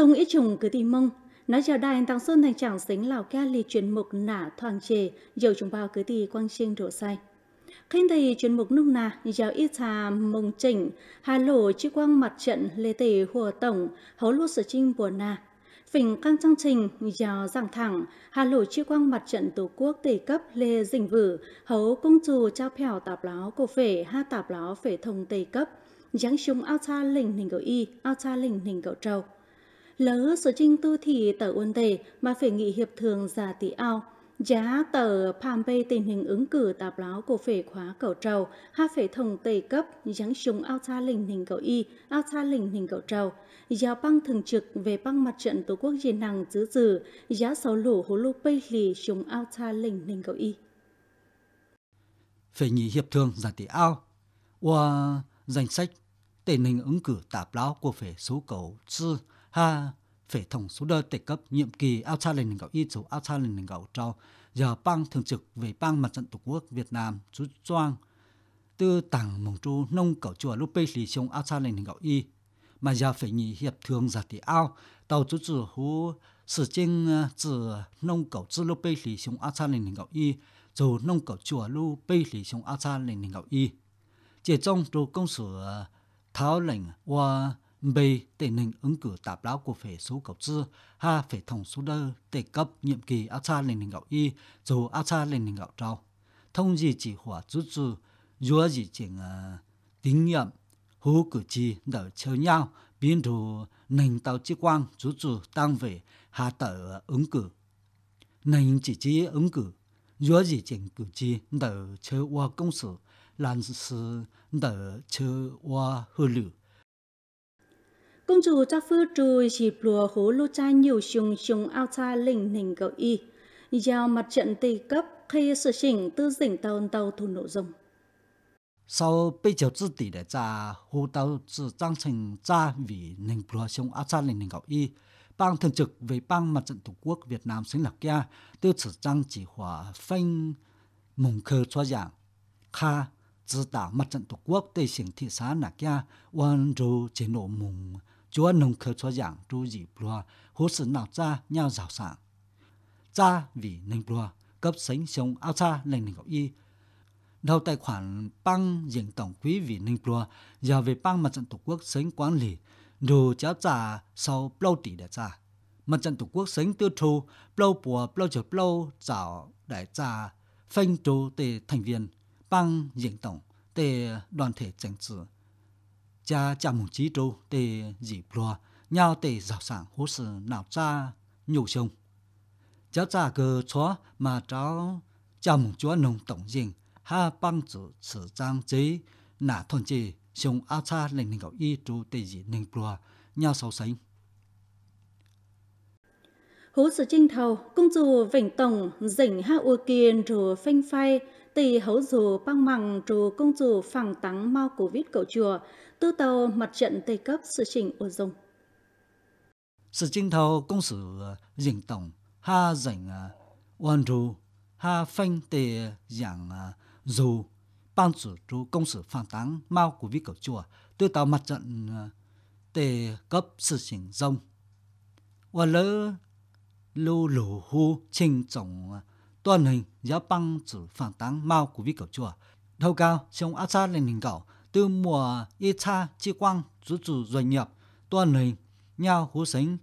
dùng ít trùng cứ tì mông nói chào đài tăng sơn thành trạng xính lào ca lì chuyên mục nả thoảng trề dầu chúng bao cứ tì quang trinh độ sai khinh thầy chuyên mục nung nà giáo ít thà mông chỉnh hà lộ chi quang mặt trận lê tề hùa tổng hấu lô sở trinh buồn nà phình căng trang trình giáo giảng thẳng hà lộ chi quang mặt trận tổ quốc tề cấp lê dình vử hấu công trù trao phèo tạp láo cổ phể ha tạp láo phể thông tề cấp giáng chúng ao cha lình hình cầu y ao cha lình hình cầu trầu lỡ số trinh tu thì tờ ôn tề mà phải nghị hiệp thường giả tỷ ao. Giá tờ phàm bê tình hình ứng cử tạp láo của phể khóa cầu trầu, ha phể thông tề cấp, giáng súng ao tha lình hình cầu y, ao tha lình hình cầu trầu. Giáo băng thường trực về băng mặt trận tổ quốc diện năng giữ dừ, giá sáu lũ hồ lô bê lì súng ao tha lình hình cầu y. Phải nghị hiệp thường giả tỷ ao, qua danh sách tình hình ứng cử tạp láo của phể số cầu sư, ha phải thổng số đơn tệ cấp nhiệm kỳ ao cha lên gạo y số ao cha lên gạo cho giờ bang thường trực về bang mặt trận tổ quốc Việt Nam chú choang tư tàng mồng chu nông cẩu chùa lúc bê lì sông ao cha lên gạo y mà giờ phải nhị hiệp thường giả tỷ ao tàu chú chủ hú sử trên từ ờ, nông cẩu chư lúc bê lì sông ao cha lên gạo y dù nông cẩu chùa lúc bê lì sông ao cha lên gạo y chỉ trong đồ công sở ờ, tháo lệnh qua bây tệ nình ứng cử tạp lão của phể số cầu chưa ha phể thòng số đơ tệ cấp nhiệm kỳ áo xa lên nình gạo y dù áo xa lên nình gạo trao thông gì chỉ hỏa chút dư dúa gì chỉ à, tín nhiệm hú cử tri đỡ chơi nhau biến thủ nền tàu chi quang chút dư tăng về hạ tờ ứng cử nền chỉ chi ứng cử dúa gì chỉ cử tri đỡ chơi qua công sự làm sự đỡ chơi qua hư lửa công chủ cha phư trù chỉ lùa hố lô chai nhiều sùng sùng ao cha lình nình cầu y giao mặt trận tỷ cấp khi sự chỉnh tư dỉnh tàu tàu thủ nội dung sau bây giờ tư tỷ để cha hồ tàu tự trang trình cha vì nình lùa sùng ao cha lình nình cầu y bang thường trực về bang mặt trận tổ quốc Việt Nam sinh lạc kia tiêu chỉ trang chỉ hòa phanh mùng khơ cho giảng kha chỉ đạo mặt trận tổ quốc tây xỉn thị xã nạc kia quan rô chế nổ mùng chúa nông khởi cho giảng chú dị bùa hú sự nào cha nhau rào sảng cha vì nâng bùa cấp sánh sông ao cha lệnh nâng gọc y đầu tài khoản băng diện tổng quý vì nâng bùa giờ về băng mặt trận tổ quốc sánh quản lý đồ cháu trà sau lâu tỷ để trà mặt trận tổ quốc sánh tiêu thụ lâu bùa lâu chở lâu chảo đại trà phanh trù tề thành viên băng diện tổng tề đoàn thể chính trị cha cha mùng chí trâu tề dị bùa nhau tề dạo sảng hố sự nào cha nhổ sông cháu cha cơ chó mà cháu cha mùng chúa nông tổng diện ha băng chữ sử trang chế nà thôn chế sông áo cha lệnh ninh gạo y trâu tề dị ninh plua nhau sáu sánh hú sự trinh thầu công dù vảnh tổng dĩnh ha ua kiên rù phanh phai tì hấu dù băng mằng rù công dù phẳng tắng mau cổ vít cậu chùa tư tàu mặt trận Tây cấp sự chỉnh ở dùng. Sự trình thầu công sự ờ, dình tổng ha rảnh hoàn ờ, rù ha phanh tề giảng ờ, dù ban chủ trú công sự phản táng mau của vi cầu chùa tư tàu mặt trận tề cấp sự chỉnh dông và lỡ lưu lù hu trình tổng toàn hình giáo băng chủ phản táng mau của vi cầu chùa đầu cao trong áp sát lên hình cầu từ mùa y cha chi quang chủ chủ doanh nghiệp tuần hình nhau hú sinh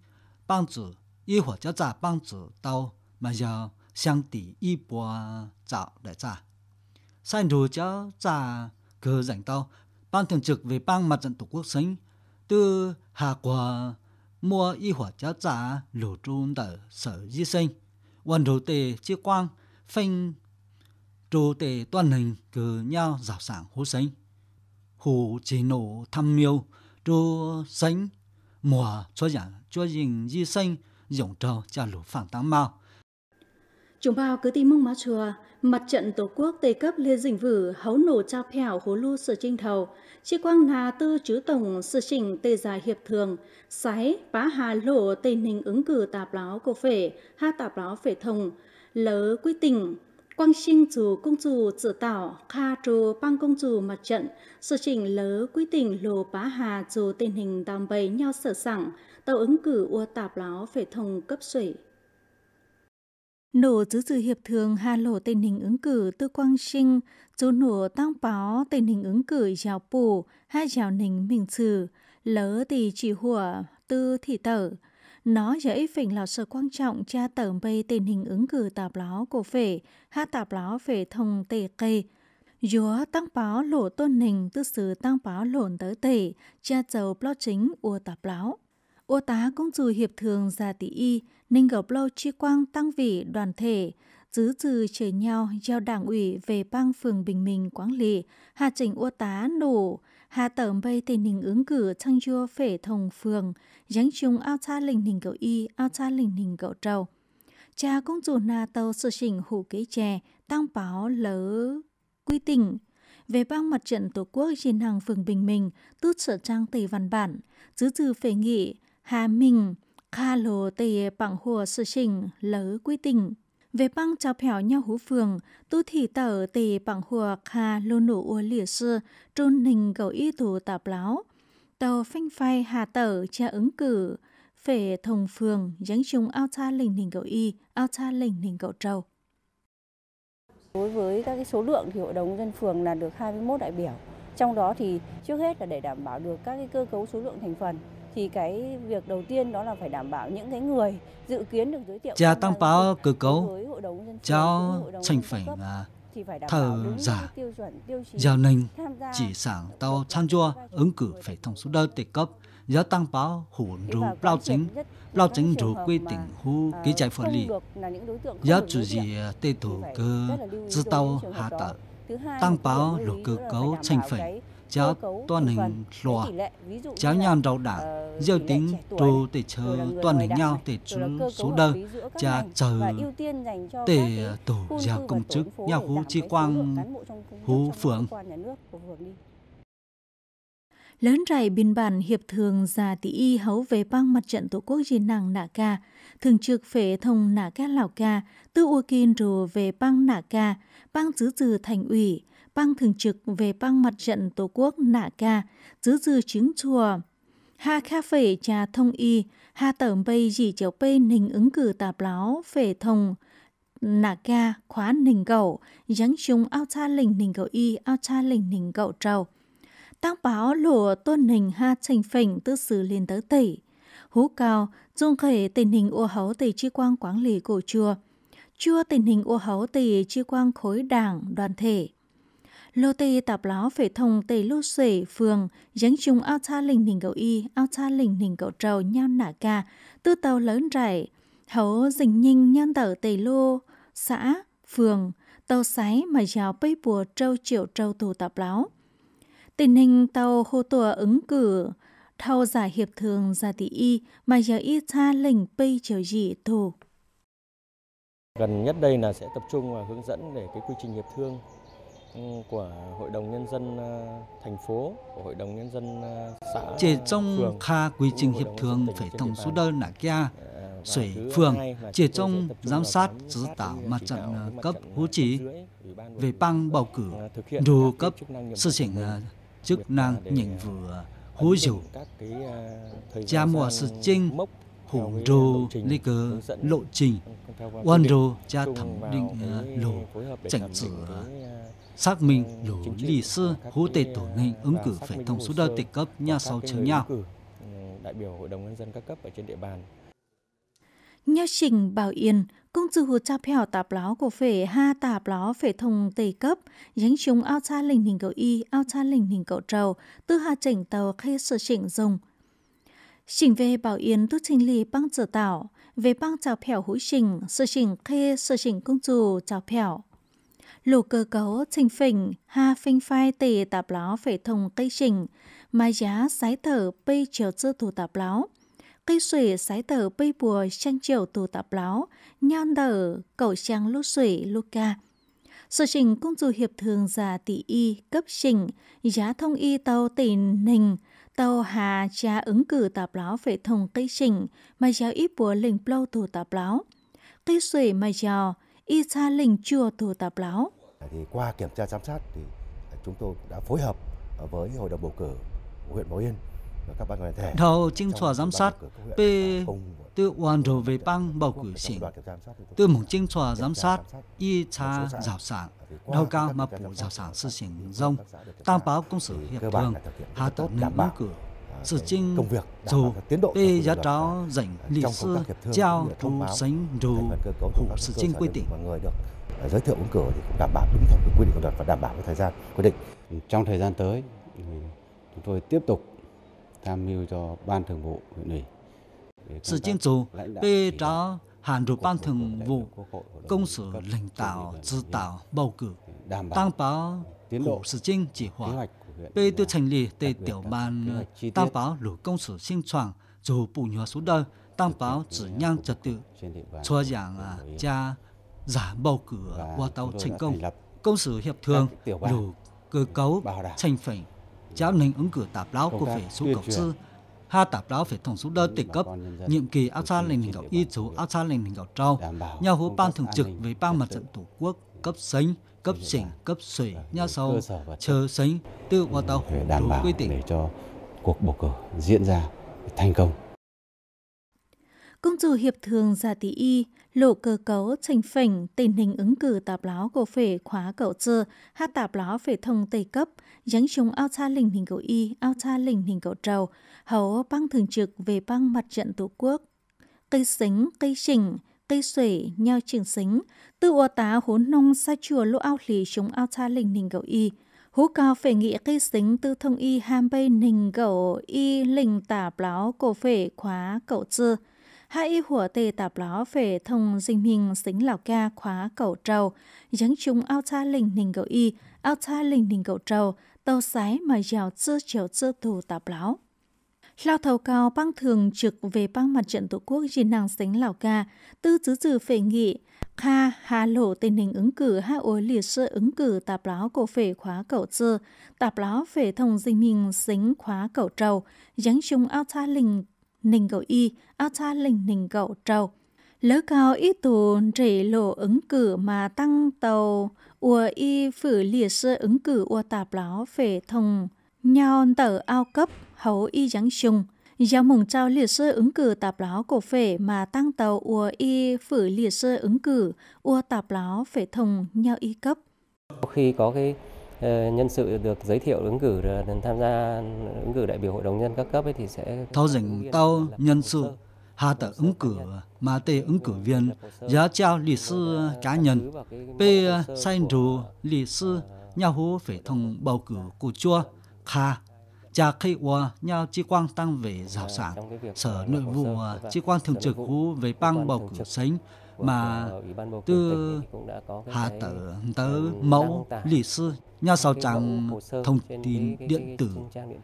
băng chủ y hỏa cho trả băng chủ tàu mà giờ sang tỷ y bùa tạo để trả sai đồ cho trả cơ dành tàu ban thường trực về băng mặt trận tổ quốc sinh từ hạ quả mua y hỏa cho trả lũ trung tờ sở di sinh quân đồ tề chi quang phanh trù tề toàn hình cử nhau rào sảng hú sinh hồ chỉ nổ thăm miêu đô sánh mùa cho giả cho dình di xanh dòng trâu cha lũ phản tám mao chúng bao cứ tin mong má chùa mặt trận tổ quốc tây cấp lê dình vử hấu nổ trao phèo hố lu sở trinh thầu chi quang nà tư chứ tổng sự trình tây dài hiệp thường sái bá hà lộ tây ninh ứng cử tạp láo cổ phể ha tạp láo phể thông lớ quy tình Quang Sinh chủ công chủ tự tạo Kha chủ băng công chủ mặt trận, sự chỉnh lỡ quy tỉnh lô bá hà chủ tình hình đàm bày nhau sở sẵn, tàu ứng cử ua tạp láo phải thông cấp sủy. Nổ dữ sự hiệp thường hà lộ tình hình ứng cử tư quang sinh, chú nổ tăng báo tình hình ứng cử giáo phủ hai giáo ninh mình trừ, lỡ thì chỉ hùa tư thị tở, nó giữ phỉnh là sự quan trọng cha tởm bê tình hình ứng cử tạp ló của phể, ha tạp ló phể thông tề kê Dúa tăng báo lộ tôn hình tư sử tăng báo lộn tới tể, cha dầu blo chính ua tạp láo. Ua tá cũng dù hiệp thường già tỷ y, ninh gọc lâu chi quang tăng vị đoàn thể, dứ trừ chở nhau giao đảng ủy về bang phường Bình Minh quản lý hạ trình ua tá nổ, Hà tởm bây tình hình ứng cử trong chua phể thồng phường, dánh chung ao cha lình hình cậu y, ao cha lình hình cậu trầu. Cha cũng dù na tàu sự chỉnh hủ kế chè, tăng báo lỡ quy tỉnh. Về bang mặt trận Tổ quốc trên hàng phường Bình Minh, tư sở trang tỷ văn bản, chứ trừ phể nghị, Hà mình Kha lồ tề bằng hùa sự chỉnh lỡ quy tỉnh về băng chào phèo nhau hú phường, tu thị tờ tì bằng hùa khà lô nụ ua lìa sư, trôn nình gầu y thủ tạp láo. Tàu phanh phai hà tờ cha ứng cử, phể thồng phường, giáng chung ao tha lình nình gầu y, ao tha lình nình gầu trâu Đối với các cái số lượng thì hội đồng dân phường là được 21 đại biểu. Trong đó thì trước hết là để đảm bảo được các cái cơ cấu số lượng thành phần thì cái việc đầu tiên đó là phải đảm bảo những cái người dự kiến được giới thiệu. Cha tăng báo cơ cấu, cháu thành phải là thờ giả, giao ninh chỉ sản tao tham chua ứng cử phải thông số đơn tịch cấp giá tăng báo hủ rù lao chính lao chính rù quy tỉnh hu à, ký chạy phân lý giá chủ gì tê thủ cơ tư tao hạ tạo tăng báo rù cơ cấu thành phải cháu toàn hình lòa cháu nhàn rau đã gieo tính trù để chờ toàn hình nhau để chú số đơ cha chờ để tổ gia công chức nhà hú chi quang hú phượng lớn rải biên bản hiệp thường già tỷ y hấu về bang mặt trận tổ quốc di nàng nạ ca, thường trực phế thông nạ ca lào ca, tư ua kinh rù về bang nạ ca, bang giữ trừ thành ủy, Bang thường trực về bang mặt trận Tổ quốc Nạ Ca, giữ dư chứng chùa. Ha kha phể trà thông y, ha tởm bây dì chéo bê nình ứng cử tạp láo phể thông nạ ca khóa nình gậu, giáng chung ao cha lình nình gậu y, ao cha lình nình gậu trầu. Tăng báo lùa tôn nình ha trình phỉnh tư xử liền tới tỷ. Hú cao, dung khể tình hình ô hấu tỷ chi quang quản lý cổ chùa. Chua tình hình ô hấu tỷ chi quang khối đảng, đoàn thể lô tê tạp ló phải thông tê lô xể phường dấn chung ao tha lình nình cậu y ao tha lình nình cậu trầu nhau nả ca tư tàu lớn rải hấu dình nhinh nhân tờ tê lô xã phường tàu sái mà giàu bây bùa trâu triệu trâu tù tạp láo tình hình tàu hô tùa ứng cử thâu giả hiệp thường giả tỷ y mà giờ y tha lình bây triệu dị tù gần nhất đây là sẽ tập trung và hướng dẫn để cái quy trình hiệp thương Ừ, của hội đồng nhân dân ờ, thành phố của hội đồng nhân dân ờ, xã chỉ trong kha quy trình hiệp thường phải tổng số đơn là kia sủy phường chỉ trong giám sát dự tạo ờ, mặt trận cấp hữu trí về băng bầu cử đủ cấp sự chỉnh chức năng nhiệm vụ hữu dụ cha mùa sự trinh hủ rô lý cơ lộ trình quan rô cha thẩm định lộ chỉnh sửa xác minh đủ lì sư hữu tệ tổ nên ứng cử phải thông số đo tịch cấp nhà sau trường nhau. Ừ, đại biểu Hội đồng Nhân dân các cấp ở trên địa bàn. Nhà trình Bảo Yên, công tư hồ cha phèo tạp láo của phể ha tạp láo phể thông tề cấp, dính chúng ao cha lình hình cậu y, ao cha lình hình cậu trầu, tư hà chỉnh tàu khê sự chỉnh dùng. Chỉnh về Bảo Yên tư trình lì băng trở tạo, về băng chào phèo hữu trình, sự trình khê sự trình công tư chào phèo lù cơ cấu trình phỉnh ha phinh phai tì tạp láo phải thông cây trình mà giá sái thở bây chiều tư thủ tạp láo cây sủy sái thở bây bùa tranh chiều thủ tạp láo nhon đở cậu trang lô sủy lô ca sở trình cung dù hiệp thường già tỷ y cấp trình giá thông y tàu tỷ nình tàu hà cha ứng cử tạp láo phải thông cây trình mà giáo ít bùa lình plau thủ tạp láo cây sủy mà giáo y cha lình chùa thủ tạp láo thì qua kiểm tra giám sát thì à, chúng tôi đã phối hợp à, với hội đồng bầu cử huyện Bảo Yên và các ban thể Đầu chính xóa giám sát P tự hoàn rồi về bang bầu cử xỉn Tự mục chính xóa giám sát Y cha giáo sản Đầu cao mà bù giáo sản sự xỉn rông Tăng báo công sở hiệp thương Hạ tổn nữ ứng cử à, Sự trinh công việc dù P giá tráo dành lý sư Trao thù sánh dù Hủ sự trinh quy định giới thiệu ứng cử thì cũng đảm bảo đúng theo quy định của luật và đảm bảo cái thời gian quy định. Trong thời gian tới, chúng tôi tiếp tục tham mưu cho ban thường vụ huyện ủy. Sự chiến chủ bê cho Hàn rủ ban thường vụ công sự lãnh đạo chỉ đạo bầu cử đảm bảo tiến độ sự chính chỉ hòa bê tư thành lý tê tiểu ban đảm bảo lũ công sự sinh soạn dù bù nhỏ số đời đảm bảo chỉ nhang trật tự cho giảng à, cha giả bầu cử qua tàu thành công. Công sự hiệp thương đủ cơ cấu tranh phải giáo ninh ứng cử tạp lão của phải số cầu sư ha tạp lão phải tổng số đơn tỉnh cấp nhiệm kỳ áo xa lên hình gạo y số áo xa lên hình gạo trâu nhà hố ban thường trực với ban mặt trận tổ quốc cấp sánh cấp chỉnh cấp sủy nhà sau chờ sánh tư qua tàu đủ quy định để cho cuộc bầu cử diễn ra thành công Công chủ hiệp thường giả tỷ y, lộ cơ cấu trình phỉnh tình hình ứng cử tạp láo của phể khóa cậu chơ, hát tạp láo phể thông tây cấp, dánh chúng ao cha lình hình cậu y, ao cha lình hình cậu trầu, hầu băng thường trực về băng mặt trận tổ quốc. Cây xính, cây chỉnh, cây xuể, nhau trường xính, tư ô tá hốn nông xa chùa lỗ ao lì chúng ao cha lình hình cậu y, hú cao phể nghị cây xính tư thông y ham bay nình cậu y lình tạp láo cổ phể khóa cậu chơ, hai hùa tề tạp ló về thông dinh minh xính lào ca khóa cầu trầu, dấn chúng ao cha lình nình cầu y, ao cha lình nình cầu trầu, tàu sái mà dào chư chiều chư thù tạp láo. Lao thầu cao băng thường trực về băng mặt trận tổ quốc trên nàng xính Lào Ca, tư chứ trừ phệ nghị, kha hà lộ tình hình ứng cử hai ối liệt sư ứng cử tạp láo cổ phể khóa cậu chư, tạp láo phệ thông dinh minh xính khóa cậu trầu, giáng chung ao cha linh nình cậu y, ao cha lình nình cậu trầu. Lỡ cao y tù rỉ lộ ứng cử mà tăng tàu, ua y phử lìa sơ ứng cử ua tạp láo phể thông, nhau tờ ao cấp, hấu y giáng chung. Giáo mùng trao liệt sư ứng cử tạp láo cổ phể mà tăng tàu ua y phử liệt sư ứng cử ua tạp láo phể thông nhau y cấp. Khi có cái Ờ, nhân sự được giới thiệu ứng cử ờ, tham gia ờ, ứng cử đại biểu hội đồng nhân các cấp ấy thì sẽ thao dành tao nhân sự hà tờ ứng cử mà tề ứng cử viên giá trao lý sư cá nhân bê sai rù lý sư nhau hú phải thông bầu cử của chua kha cha khi wa nhau chi quang tăng về giáo sản sở nội vụ vâng, chi quang thường trực hú về bang bầu cử sánh Vâng, mà từ hạ tử tới mẫu lý sư nhà sao trang thông tin điện tử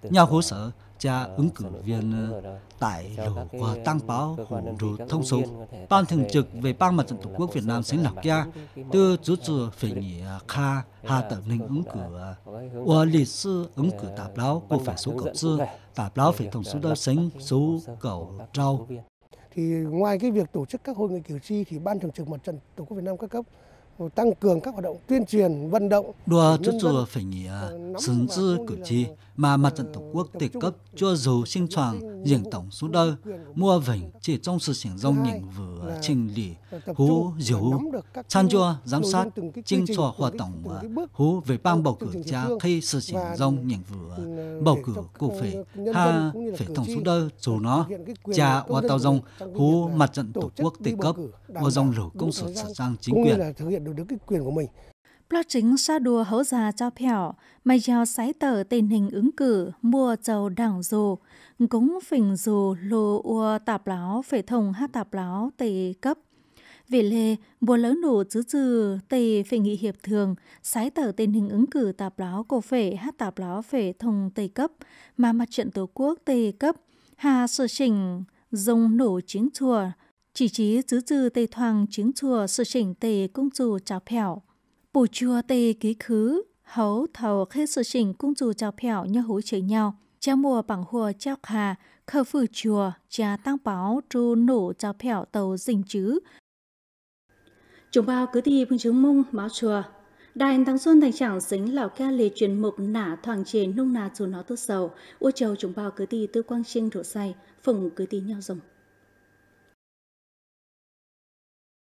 nhà hồ sơ cha vâng, ứng cử viên ờ, tại lầu và tăng ừ, báo hồ đồ thông số ban thường trực về ban mặt trận tổ quốc Việt Nam sáng lập ra từ chủ trừ phải nhị kha hạ tử ninh ứng cử và lý sư ứng cử tạp báo của phải số cậu sư tạp báo phải thông số đa sánh số cầu trâu thì ngoài cái việc tổ chức các hội nghị cử tri thì ban thường trực mặt trận tổ quốc Việt Nam các cấp tăng cường các hoạt động tuyên truyền vận động. 若这座会议啊，甚至举起。mà mặt trận tổ quốc tự cấp cho dù sinh choàng diện tổng số đơ mua vỉnh chỉ trong sự sinh dông nhìn vừa trình lý hú diếu chăn cho giám sát chinh cho hoạt động hú về bang bầu cử cha khi sự sinh dông nhìn vừa ờ, bầu cử cụ phải ha phải tổng số đơ dù nó cha hoa tàu dông hú mặt trận tổ quốc tự cấp hoa dông lửa công sở sở trang chính quyền thực hiện được cái quyền của mình Lo chính xa đùa hấu già cho phèo, mày giao sái tờ tình hình ứng cử, mua dầu đảng dù, cúng phình dù lô ua tạp láo phải thùng hát tạp láo tề cấp. Vì lê, bùa lớn nổ chứ trừ tề phải nghị hiệp thường, sái tờ tình hình ứng cử tạp láo cổ phể hát tạp láo phải thùng tề cấp, mà mặt trận tổ quốc tề cấp, hà sở chỉnh dùng nổ chiến chùa, chỉ trí chứ trừ tề thoàng chiến chùa sở chỉnh tề cung chủ trào phèo bù chua tê ký khứ, hấu thầu khi sự trình cung dù chào phèo như hữu chế nhau. Cha mùa bằng hùa chào khà, khờ phử chùa, cha tăng báo tru nổ chào phèo tàu dình chứ. Chúng bao cứ thi phương chứng mung báo chùa. Đại tăng xuân thành chẳng dính lão ca lê truyền mục nả thoảng chế nung nà dù nó tốt sầu. Ua chầu chúng bao cứ thi tư quang sinh rổ say, phùng cứ thi nhau rồng.